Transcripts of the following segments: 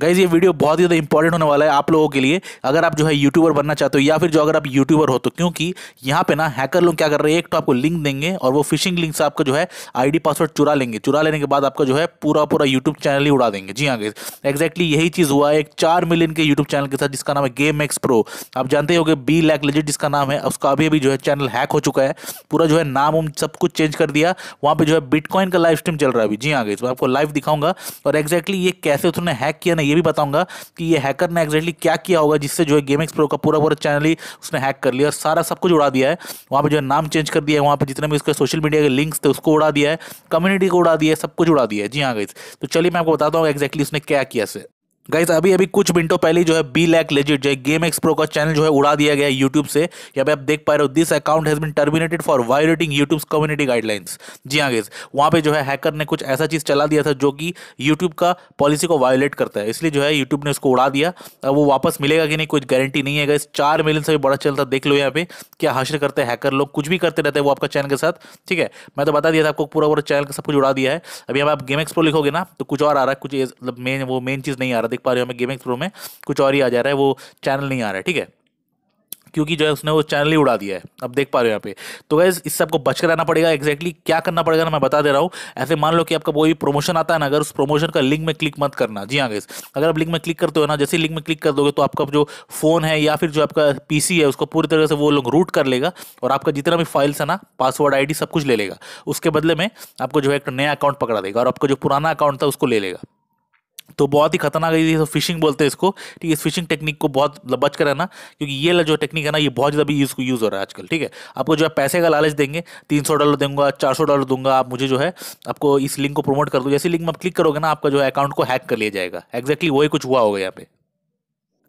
guys ये video बहुत ही ज़्यादा इंपॉर्टेंट होने वाला है आप लोगों के लिए अगर आप जो है यूट्यूबर बनना चाहते हो या फिर जो अगर आप यूट्यूबर हो तो क्योंकि यहाँ पे ना हैकर लोग क्या कर रहे हैं एक तो आपको लिंक देंगे और वो फिशिंग लिंक से आपका जो है आईडी पासवर्ड चुरा लेंगे चुरा लेने के बाद आपका जो है पूरा पूरा यूट्यूब चैनल ही उड़ा देंगे जी हाँ गाइज एक्जैक्टली यही चीज़ हुआ है एक चार मिलियन के यूट्यूब चैनल के साथ जिसका नाम है गेम एक्स प्रो आप जानते हो गए बी लैक लेजिट जिसका नाम है उसका अभी अभी जो है चैनल हैक हो चुका है पूरा जो है नाम उम सब कुछ चेंज कर दिया वहाँ पर जो है बिटकॉइन का लाइव स्ट्रीम चल रहा है अभी जी हाँ गाइज मैं आपको लाइव दिखाऊंगा और एक्जैक्टली ये कैसे उसने हैक किया मैं ये भी बताऊंगा कि ये हैकर ने एक्जैक्टली क्या किया होगा जिससे जो है गेम एक्स प्रो का पूरा पूरा चैनल ही उसने हैक कर लिया और सारा सब कुछ उड़ा दिया है वहाँ पर जो है नाम चेंज कर दिया है वहाँ पर जितने भी उसके सोशल मीडिया के लिंक्स थे उसको उड़ा दिया है कम्युनिटी को उड़ा दिया है सब कुछ उड़ा दिया है जी हाँ गई तो चलिए मैं आपको बताता हूँ एक्जैक्टली उसने क्या किया से गाइज अभी अभी कुछ मिनटों पहले जो है बी लैक लेजिट जो है गेम एक्स प्रो का चैनल जो है उड़ा दिया गया है यूट्यूब से यहाँ पे आप देख पा रहे हो this account has been terminated for violating YouTube community guidelines जी हाँ गाइज वहाँ पे जो है हैकर ने कुछ ऐसा चीज़ चला दिया था जो कि यूट्यूब का पॉलिसी को वायोलेट करता है इसलिए जो है यूट्यूब ने उसको उड़ा दिया अब वो वापस मिलेगा कि नहीं कुछ गारंटी नहीं है गाइज चार मिलियन से भी बड़ा चलता देख लो यहाँ पे क्या हासिल करते हैं हैकर लोग कुछ भी करते रहते हैं वो आपका चैनल के साथ ठीक है मैं तो बता दिया था आपको पूरा पूरा चैनल का सब कुछ उड़ा दिया है अभी हम आप गेम एक्स प्रो लिखोगे ना तो कुछ और आ रहा है कुछ मतलब मेन वो मेन चीज़ नहीं आ रहा देख पा रहे हो हमें गेमिंग प्रो में कुछ और ही आ जा रहा है वो चैनल नहीं आ रहा है ठीक है क्योंकि जो है उसने वो चैनल ही उड़ा दिया है अब देख पा रहे हो यहाँ पे तो गैस इससे आपको बच कर आना पड़ेगा एक्जैक्टली क्या करना पड़ेगा ना मैं बता दे रहा हूँ ऐसे मान लो कि आपका कोई प्रमोशन आता है ना अगर उस प्रमोशन का लिंक में क्लिक मत करना जी हाँ गैस अगर आप लिंक में क्लिक करते हो ना जैसे लिंक में क्लिक कर दोगे तो आपका जो फोन है या फिर जो आपका पी है उसको पूरी तरह से वो लोग रूट कर लेगा और आपका जितना भी फाइल्स है ना पासवर्ड आई सब कुछ ले लेगा उसके बदले में आपको जो है एक नया अकाउंट पकड़ा देगा और आपका जो पुराना अकाउंट था उसको ले लेगा तो बहुत ही खतरनाक है तो फिशिंग बोलते हैं इसको ठीक है इस फिशिंग टेक्निक को बहुत मतलब बच कर रहना क्योंकि ये जो टेक्निक है ना ये बहुत ज़्यादा भी यूज़ यूज़ हो रहा है आजकल ठीक है आपको जो है पैसे का लालच देंगे तीन सौ डॉलर दूंगा चार सौ डॉलर दूंगा आप मुझे जो है आपको इस लिंक को प्रमोट कर दो जैसे लिंक में आप क्लिक करोगे ना आपका जो है अकाउंट को हैक कर लिया जाएगा एक्जैक्टली वही कुछ हुआ होगा यहाँ पे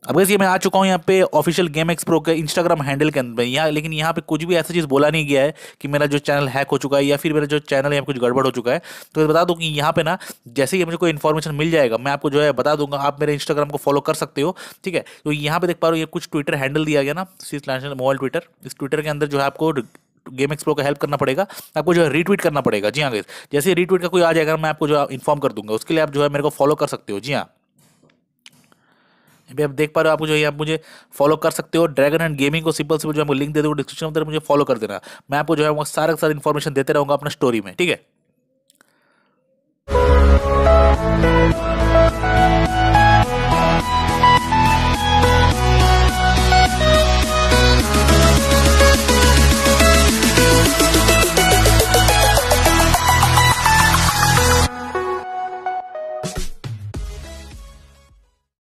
अब वैसे मैं आ चुका हूँ यहाँ पे ऑफिशियल गेम एक्स प्रो के इंस्टाग्राम हैंडल के अंदर यहाँ लेकिन यहाँ पे कुछ भी ऐसा चीज़ बोला नहीं गया है कि मेरा जो चैनल हैक हो चुका है या फिर मेरा जो चैनल यहाँ कुछ गड़बड़ हो चुका है तो बता दूँ कि यहाँ पे ना जैसे ही मुझे कोई इन्फॉर्मेशन मिल जाएगा मैं आपको जो है बता दूंगा आप मेरे इंस्टाग्राम को फॉलो कर सकते हो ठीक है तो यहाँ पे देख पा रहे हो ये कुछ ट्विटर हैंडल दिया गया ना सी मोबाइल ट्विटर इस ट्विटर के अंदर जो है आपको गेम एक्सप्रो का हेल्प करना पड़ेगा आपको जो है रीट्वीट करना पड़ेगा जी हाँ जैसे रीट्वीट का कोई आ जाएगा मैं आपको जो इन्फॉर्म कर दूंगा उसके लिए आप जो है मेरे को फॉलो कर सकते हो जी हाँ अभी आप देख पा रहे हो आपको जो है आप मुझे फॉलो कर सकते हो ड्रैगन एंड गेमिंग को सिंपल सिंपल जो है लिंक दे दूँगा डिस्क्रिप्शन में मुझे फॉलो कर देना मैं आपको जो है वो सारा सारा इन्फॉर्मेशन देते रहूँगा अपना स्टोरी में ठीक है